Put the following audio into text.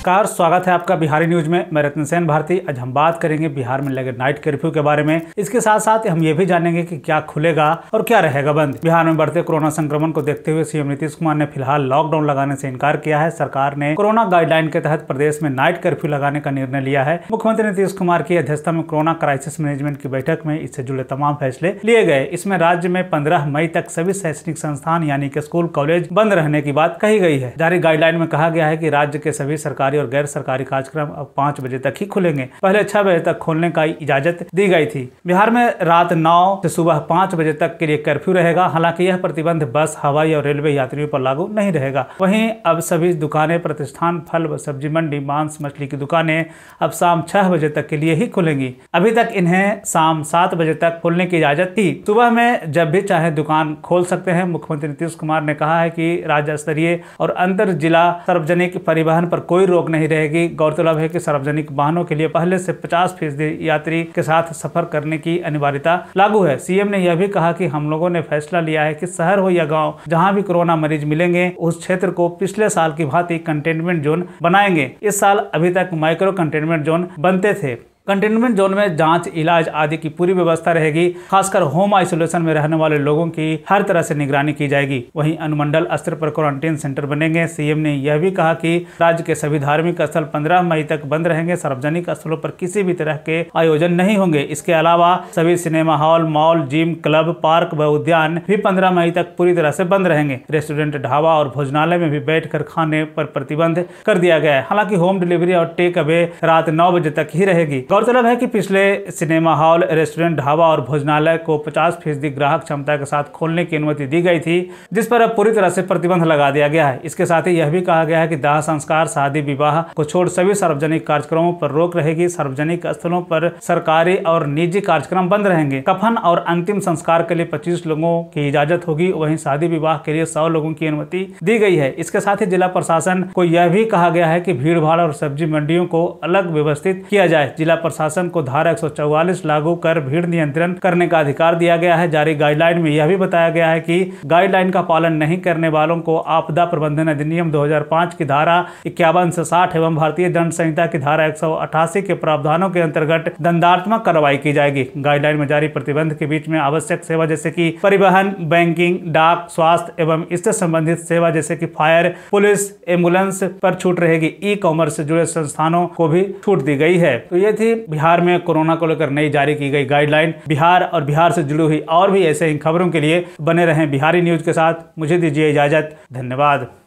नमस्कार स्वागत है आपका बिहारी न्यूज में मैं रतन सेन भारती आज हम बात करेंगे बिहार में लगे नाइट कर्फ्यू के बारे में इसके साथ साथ हम ये भी जानेंगे कि क्या खुलेगा और क्या रहेगा बंद बिहार में बढ़ते कोरोना संक्रमण को देखते हुए सीएम नीतीश कुमार ने फिलहाल लॉकडाउन लगाने से इनकार किया है सरकार ने कोरोना गाइडलाइन के तहत प्रदेश में नाइट कर्फ्यू लगाने का निर्णय लिया है मुख्यमंत्री नीतीश कुमार की अध्यक्षता में कोरोना क्राइसिस मैनेजमेंट की बैठक में इससे जुड़े तमाम फैसले लिए गए इसमें राज्य में पंद्रह मई तक सभी शैक्षणिक संस्थान यानी के स्कूल कॉलेज बंद रहने की बात कही गई है जारी गाइडलाइन में कहा गया है की राज्य के सभी सरकारी और गैर सरकारी कार्यक्रम अब पाँच बजे तक ही खुलेंगे पहले छह बजे तक खोलने का इजाजत दी गई थी बिहार में रात नौ से सुबह पाँच बजे तक के लिए कर्फ्यू रहेगा हालांकि यह प्रतिबंध बस हवाई और रेलवे यात्रियों पर लागू नहीं रहेगा वहीं अब सभी दुकानें प्रतिष्ठान फल व सब्जी मंडी मांस मछली की दुकानें अब शाम छह बजे तक के लिए ही खुलेंगी अभी तक इन्हें शाम सात बजे तक खोलने की इजाजत थी सुबह में जब भी चाहे दुकान खोल सकते हैं मुख्यमंत्री नीतीश कुमार ने कहा है कि राज्य स्तरीय और अंतर जिला सार्वजनिक परिवहन पर कोई रोक रोक नहीं रहेगी गौरतलब है कि सार्वजनिक वाहनों के लिए पहले से 50 फीसदी यात्री के साथ सफर करने की अनिवार्यता लागू है सीएम ने यह भी कहा कि हम लोगों ने फैसला लिया है कि शहर हो या गाँव जहाँ भी कोरोना मरीज मिलेंगे उस क्षेत्र को पिछले साल की भांति कंटेनमेंट जोन बनाएंगे इस साल अभी तक माइक्रो कंटेनमेंट जोन बनते थे कंटेनमेंट जोन में जांच इलाज आदि की पूरी व्यवस्था रहेगी खासकर होम आइसोलेशन में रहने वाले लोगों की हर तरह से निगरानी की जाएगी वहीं अनुमंडल स्तर पर क्वारंटीन सेंटर बनेंगे सीएम ने यह भी कहा कि राज्य के सभी धार्मिक स्थल 15 मई तक बंद रहेंगे सार्वजनिक स्थलों पर किसी भी तरह के आयोजन नहीं होंगे इसके अलावा सभी cinema hall mall gym club park व उद्यान भी पंद्रह मई तक पूरी तरह से बंद रहेंगे रेस्टोरेंट ढाबा और भोजनालय में भी बैठ खाने पर प्रतिबंध कर दिया गया है हालांकि होम डिलीवरी और टेक अवे रात नौ बजे तक ही रहेगी गौरतलब है कि पिछले सिनेमा हॉल रेस्टोरेंट ढाबा और भोजनालय को 50 फीसदी ग्राहक क्षमता के साथ खोलने की अनुमति दी गई थी जिस पर अब पूरी तरह से प्रतिबंध लगा दिया गया है इसके साथ ही यह भी कहा गया है कि दाह संस्कार शादी विवाह को छोड़ सभी सार्वजनिक कार्यक्रमों पर रोक रहेगी सार्वजनिक स्थलों पर सरकारी और निजी कार्यक्रम बंद रहेंगे कफन और अंतिम संस्कार के लिए पच्चीस लोगों की इजाजत होगी वही शादी विवाह के लिए सौ लोगों की अनुमति दी गई है इसके साथ ही जिला प्रशासन को यह भी कहा गया है की भीड़ और सब्जी मंडियों को अलग व्यवस्थित किया जाए जिला प्रशासन को धारा एक लागू कर भीड़ नियंत्रण करने का अधिकार दिया गया है जारी गाइडलाइन में यह भी बताया गया है कि गाइडलाइन का पालन नहीं करने वालों को आपदा प्रबंधन अधिनियम 2005 की धारा इक्यावन से साठ एवं भारतीय दंड संहिता की धारा एक के प्रावधानों के अंतर्गत दंडात्मक कार्रवाई की जाएगी गाइडलाइन में जारी प्रतिबंध के बीच में आवश्यक सेवा जैसे की परिवहन बैंकिंग डाक स्वास्थ्य एवं इससे संबंधित सेवा जैसे की फायर पुलिस एम्बुलेंस पर छूट रहेगी ई कॉमर्स से जुड़े संस्थानों को भी छूट दी गई है तो ये थी बिहार में कोरोना को लेकर नई जारी की गई गाइडलाइन बिहार और बिहार से जुड़ी हुई और भी ऐसे ही खबरों के लिए बने रहें बिहारी न्यूज के साथ मुझे दीजिए इजाजत धन्यवाद